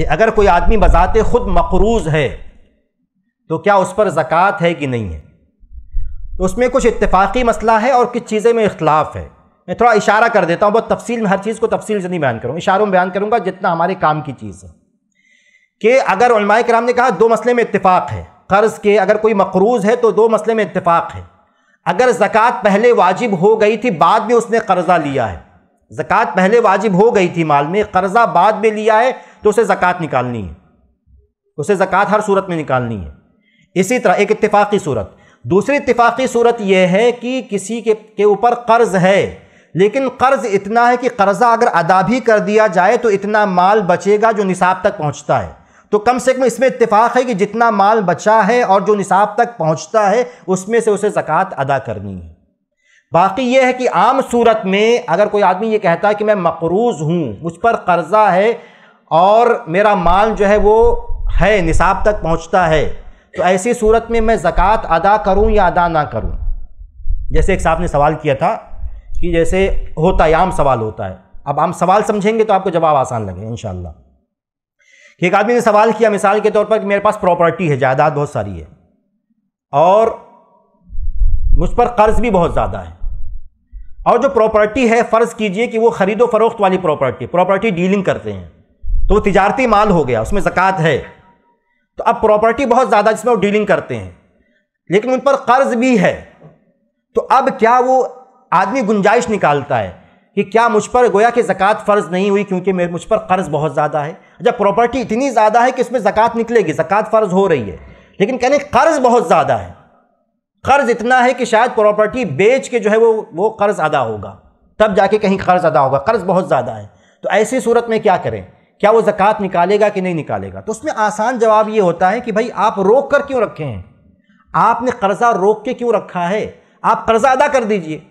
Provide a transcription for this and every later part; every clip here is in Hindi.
कि अगर कोई आदमी बजात खुद मकरूज है तो क्या उस पर ज़क़़त है कि नहीं है तो उसमें कुछ इतफाक़ी मसला है और किस चीज़ें में इख्लाफ है मैं थोड़ा इशारा कर देता हूँ बहुत तफसील में हर चीज़ को तफसील से नहीं बयान करूँगा इशारों में बयान करूँगा जितना हमारे काम की चीज़ है कि अगर उलमाए कराम ने कहा दो मसले में इतफाक़ है कर्ज़ के अगर कोई मकरूज़ है तो दो मसले में इतफाक़ है अगर ज़क़़त पहले वाजिब हो गई थी बाद में उसने कर्ज़ा लिया है ज़क़़त पहले वाजिब हो गई थी माल में कर्ज़ा बाद में लिया है तो उसे ज़क़़त निकालनी है उसे ज़क़़त हर सूरत में निकालनी है इसी तरह एक इतफ़ाक़ी सूरत दूसरी इतफ़ाक़ी सूरत यह है कि किसी के के ऊपर कर्ज़ है लेकिन कर्ज़ इतना है कि कर्ज़ा अगर अदा भी कर दिया जाए तो इतना माल बचेगा जो निसाब तक पहुँचता है तो कम से कम इसमें इतफ़ाक़ है कि जितना माल बचा है और जो निसाब तक पहुँचता है उसमें से उसे ज़क़़त अदा करनी है बाकी यह है कि आम सूरत में अगर कोई आदमी ये कहता है कि मैं मकरूज़ हूँ मुझ पर कर्ज़ा है और मेरा माल जो है वो है निसाब तक पहुंचता है तो ऐसी सूरत में मैं ज़क़़त अदा करूं या अदा ना करूं जैसे एक साहब ने सवाल किया था कि जैसे होता है आम सवाल होता है अब आम सवाल समझेंगे तो आपको जवाब आसान लगे इन कि एक आदमी ने सवाल किया मिसाल के तौर पर कि मेरे पास प्रॉपर्टी है जायदाद बहुत सारी है और मुझ पर कर्ज़ भी बहुत ज़्यादा है और जो प्रॉपर्टी है फ़र्ज़ कीजिए कि वो ख़रीदो फरोख्त वाली प्रॉपर्टी प्रॉपर्टी डीलिंग करते हैं तो वो तिजारती माल हो गया उसमें ज़क़़त है तो अब प्रॉपर्टी बहुत ज़्यादा जिसमें वो डीलिंग करते हैं लेकिन उन पर कर्ज भी है तो अब क्या वो आदमी गुंजाइश निकालता है कि क्या मुझ पर गोया कि ज़क़़त फ़र्ज़ नहीं हुई क्योंकि मेरे मुझ पर कर्ज़ बहुत ज़्यादा है जब प्रॉपर्टी इतनी ज़्यादा है कि इसमें ज़क़़त निकलेगी ज़क़़त फ़र्ज़ हो रही है लेकिन कहने कर्ज़ बहुत ज़्यादा है कर्ज़ इतना है कि शायद प्रॉपर्टी बेच के जो है वो वो कर्ज़ अदा होगा तब जाके कहीं कर्ज़ अदा होगा कर्ज़ बहुत ज़्यादा है तो ऐसी सूरत में क्या करें क्या वो ज़क़़त निकालेगा कि नहीं निकालेगा तो उसमें आसान जवाब ये होता है कि भाई आप रोक कर क्यों रखे हैं आपने कर्ज़ा रोक के क्यों रखा है आप कर्ज़ा अदा कर दीजिए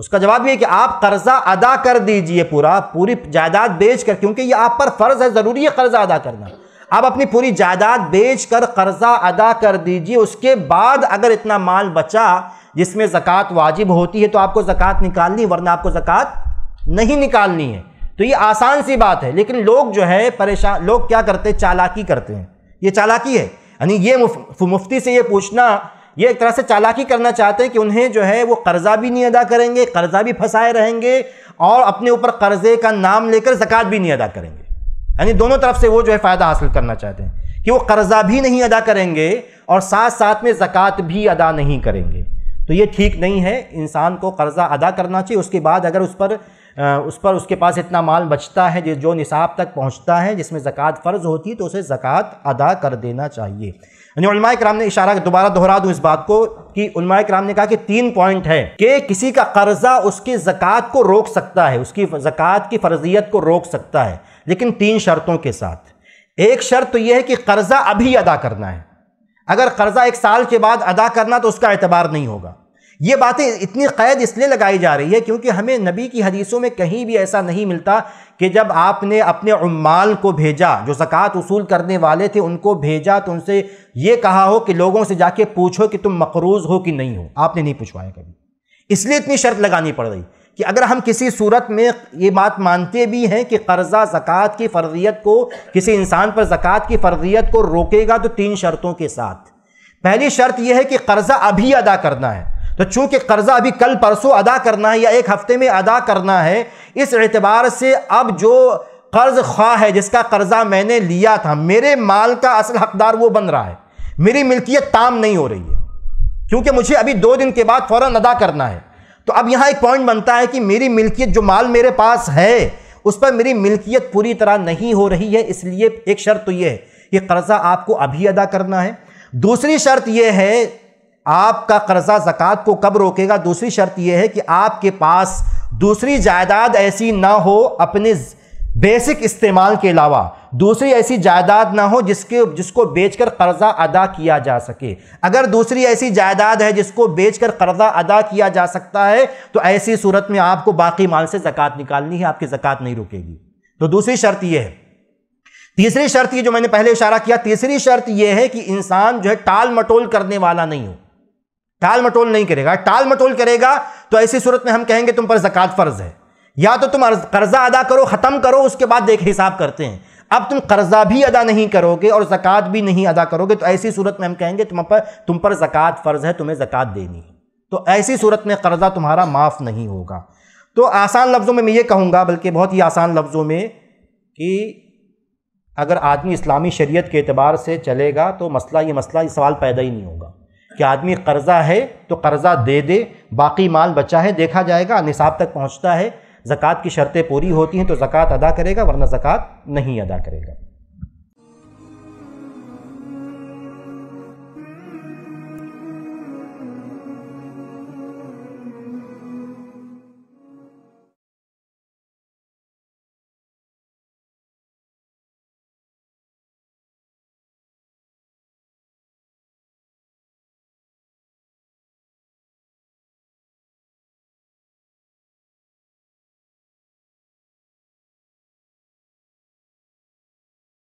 उसका जवाब ये है कि आप कर्ज़ा अदा कर दीजिए पूरा पूरी जायदाद बेच कर क्योंकि ये आप पर फ़र्ज़ है ज़रूरी है कर्ज़ा अदा करना आप अपनी पूरी जायदाद बेच कर कर्ज़ा अदा कर दीजिए उसके बाद अगर इतना माल बचा जिसमें ज़क़़त वाजिब होती है तो आपको ज़क़़त निकालनी वरना आपको ज़क़़त नहीं निकालनी है तो ये आसान सी बात है लेकिन लोग जो है परेशान लोग क्या करते हैं चालाकी करते हैं ये चालाकी है यानी ये मुफ, मुफ्ती से ये पूछना ये एक तरह से चालाकी करना चाहते हैं कि उन्हें जो है वो कर्ज़ा भी नहीं अदा करेंगे कर्ज़ा भी फंसाए रहेंगे और अपने ऊपर कर्ज़े का नाम लेकर ज़क़़त भी नहीं अदा करेंगे यानी दोनों तरफ से वो जो है फ़ायदा हासिल करना चाहते हैं कि वो कर्ज़ा भी नहीं अदा करेंगे और साथ साथ में ज़क़़त भी अदा नहीं करेंगे तो ये ठीक नहीं है इंसान को कर्ज़ा अदा करना चाहिए उसके बाद अगर उस पर उस पर उसके पास इतना माल बचता है जो निसाब तक पहुँचता है जिसमें ज़क़़त फ़र्ज़ होती है तो उसे ज़क़़त अदा कर देना चाहिए यानी कराम ने इशारा दोबारा दोहरा दूँ इस बात को कि कराम ने कहा कि तीन पॉइंट है कि किसी का कर्ज़ा उसकी ज़क़़त को रोक सकता है उसकी ज़क़़त की फ़र्जियत को रोक सकता है लेकिन तीन शर्तों के साथ एक शर्त तो यह है कि कर्ज़ा अभी अदा करना है अगर कर्ज़ा एक साल के बाद अदा करना तो उसका एतबार नहीं होगा ये बातें इतनी क़ैद इसलिए लगाई जा रही है क्योंकि हमें नबी की हदीसों में कहीं भी ऐसा नहीं मिलता कि जब आपने अपने उम्माल को भेजा जो ज़क़़त वसूल करने वाले थे उनको भेजा तो उनसे ये कहा हो कि लोगों से जाके पूछो कि तुम मकरूज़ हो कि नहीं हो आपने नहीं पूछवाया कभी इसलिए इतनी शर्त लगानी पड़ रही कि अगर हम किसी सूरत में ये बात मानते भी हैं कि कर्ज़ा ज़क़़त की फ़र्जियत को किसी इंसान पर ज़क़़त की फ़र्जियत को रोकेगा तो तीन शर्तों के साथ पहली शर्त यह है कि कर्ज़ा अभी अदा करना है तो चूंकि कर्ज़ा अभी कल परसों अदा करना है या एक हफ्ते में अदा करना है इस एतबार से अब जो कर्ज़ ख्वा है जिसका कर्ज़ा मैंने लिया था मेरे माल का असल हकदार वो बन रहा है मेरी मिल्कियत ताम नहीं हो रही है क्योंकि मुझे अभी दो दिन के बाद फ़ौर अदा करना है तो अब यहाँ एक पॉइंट बनता है कि मेरी मिल्कियत जो माल मेरे पास है उस पर मेरी मिल्कियत पूरी तरह नहीं हो रही है इसलिए एक शर्त तो ये है कि कर्ज़ा आपको अभी अदा करना है दूसरी शर्त यह है आपका कर्जा जक़ात को कब रोकेगा दूसरी शर्त यह है कि आपके पास दूसरी जायदाद ऐसी ना हो अपने बेसिक इस्तेमाल के अलावा दूसरी ऐसी जायदाद ना हो जिसके जिसको बेचकर कर्जा अदा किया जा सके अगर दूसरी ऐसी जायदाद है जिसको बेचकर कर्जा अदा किया जा सकता है तो ऐसी सूरत में आपको बाकी माल से जक़ात निकालनी है आपकी जक़ात नहीं रुकेगी तो दूसरी शर्त यह है तीसरी शर्त ये जो मैंने पहले इशारा किया तीसरी शर्त यह है कि इंसान जो है टाल मटोल करने वाला नहीं हो टाल मटोल नहीं करेगा टाल मटोल करेगा तो ऐसी सूरत में हम कहेंगे तुम पर जक़ात फ़र्ज़ है या तो तुम कर्ज़ा अदा करो ख़त्म करो उसके बाद देख हिसाब करते हैं अब तुम कर्ज़ा भी अदा नहीं करोगे और ज़क़़त भी नहीं अदा करोगे तो ऐसी सूरत में हम कहेंगे तुम पर तुम पर ज़क़़त फ़र्ज़ है तुम्हें ज़क़़त देनी है तो ऐसी सूरत में कर्ज़ा तुम्हारा माफ़ नहीं होगा तो आसान लफ्ज़ों में मैं ये कहूँगा बल्कि बहुत ही आसान लफ्ज़ों में कि अगर आदमी इस्लामी शरीयत के अतबार से चलेगा तो मसला ये मसला ये सवाल पैदा ही नहीं होगा कि आदमी कर्ज़ा है तो कर्ज़ा दे दे बाकी माल बचा है देखा जाएगा निसाब तक पहुँचता है ज़क़़त की शर्तें पूरी होती हैं तो ज़क़़त अदा करेगा वरना ज़क़़त नहीं अदा करेगा